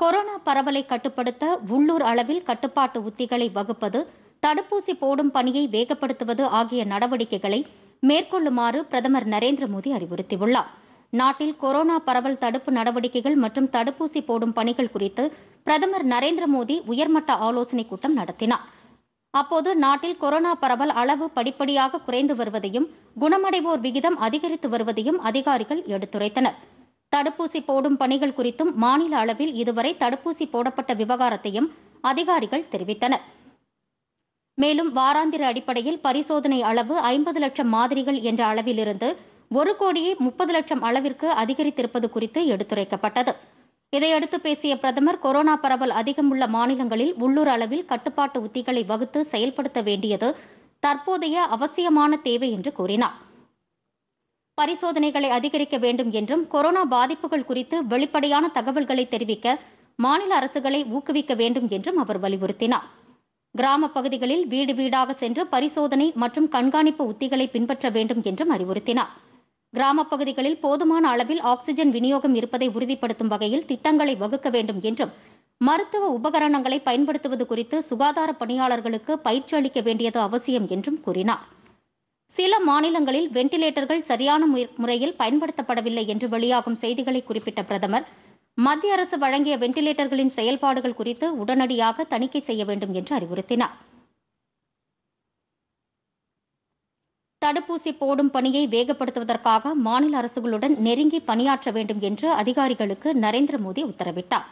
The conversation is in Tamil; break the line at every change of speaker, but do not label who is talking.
கொரோனா பரவலை கட்டுப்படுத்த உள்ளூர் அளவில் கட்டுப்பாட்டு உத்திகளை வகுப்பது தடுப்பூசி போடும் பணியை வேகப்படுத்துவது ஆகிய நடவடிக்கைகளை மேற்கொள்ளுமாறு பிரதமர் நரேந்திர மோடி அறிவுறுத்தியுள்ளார் நாட்டில் கொரோனா பரவல் தடுப்பு நடவடிக்கைகள் மற்றும் தடுப்பூசி போடும் பணிகள் குறித்து பிரதமர் நரேந்திர மோடி உயர்மட்ட ஆலோசனைக் கூட்டம் நடத்தினார் அப்போது நாட்டில் கொரோனா பரவல் அளவு படிப்படியாக குறைந்து வருவதையும் குணமடைவோர் விகிதம் அதிகரித்து வருவதையும் அதிகாரிகள் எடுத்துரைத்தனர் தடுப்பூசி போடும் பணிகள் குறித்தும் மாநில அளவில் இதுவரை தடுப்பூசி போடப்பட்ட விவகாரத்தையும் அதிகாரிகள் தெரிவித்தனர் மேலும் வாராந்திர அடிப்படையில் பரிசோதனை அளவு ஐம்பது லட்சம் மாதிரிகள் என்ற அளவிலிருந்து ஒரு கோடியே முப்பது லட்சம் அளவிற்கு அதிகரித்திருப்பது குறித்து எடுத்துரைக்கப்பட்டது இதையடுத்து பேசிய பிரதமர் கொரோனா பரவல் அதிகம் உள்ள மாநிலங்களில் உள்ளூர் அளவில் கட்டுப்பாட்டு உத்திகளை வகுத்து செயல்படுத்த வேண்டியது தற்போதைய அவசியமான தேவை என்று கூறினார் பரிசோதனைகளை அதிகரிக்க வேண்டும் என்றும் கொரோனா பாதிப்புகள் குறித்து வெளிப்படையான தகவல்களை தெரிவிக்க மாநில அரசுகளை ஊக்குவிக்க வேண்டும் என்றும் அவர் வலியுறுத்தினார் கிராம பகுதிகளில் வீடு வீடாக சென்று பரிசோதனை மற்றும் கண்காணிப்பு உத்திகளை பின்பற்ற வேண்டும் என்றும் அறிவுறுத்தினார் கிராம பகுதிகளில் போதுமான அளவில் ஆக்சிஜன் விநியோகம் இருப்பதை உறுதிப்படுத்தும் வகையில் திட்டங்களை வகுக்க வேண்டும் என்றும் மருத்துவ உபகரணங்களை பயன்படுத்துவது குறித்து சுகாதார பணியாளர்களுக்கு பயிற்சி அளிக்க வேண்டியது அவசியம் என்றும் கூறினார் சில மாநிலங்களில் வெண்டிலேட்டர்கள் சரியான முறையில் பயன்படுத்தப்படவில்லை என்று வெளியாகும் செய்திகளை குறிப்பிட்ட பிரதமர் மத்திய அரசு வழங்கிய வெண்டிலேட்டர்களின் செயல்பாடுகள் குறித்து உடனடியாக தணிக்கை செய்ய வேண்டும் என்று அறிவுறுத்தினார் தடுப்பூசி போடும் பணியை வேகப்படுத்துவதற்காக மாநில அரசுகளுடன் நெருங்கி பணியாற்ற வேண்டும் என்று அதிகாரிகளுக்கு நரேந்திர மோடி உத்தரவிட்டார்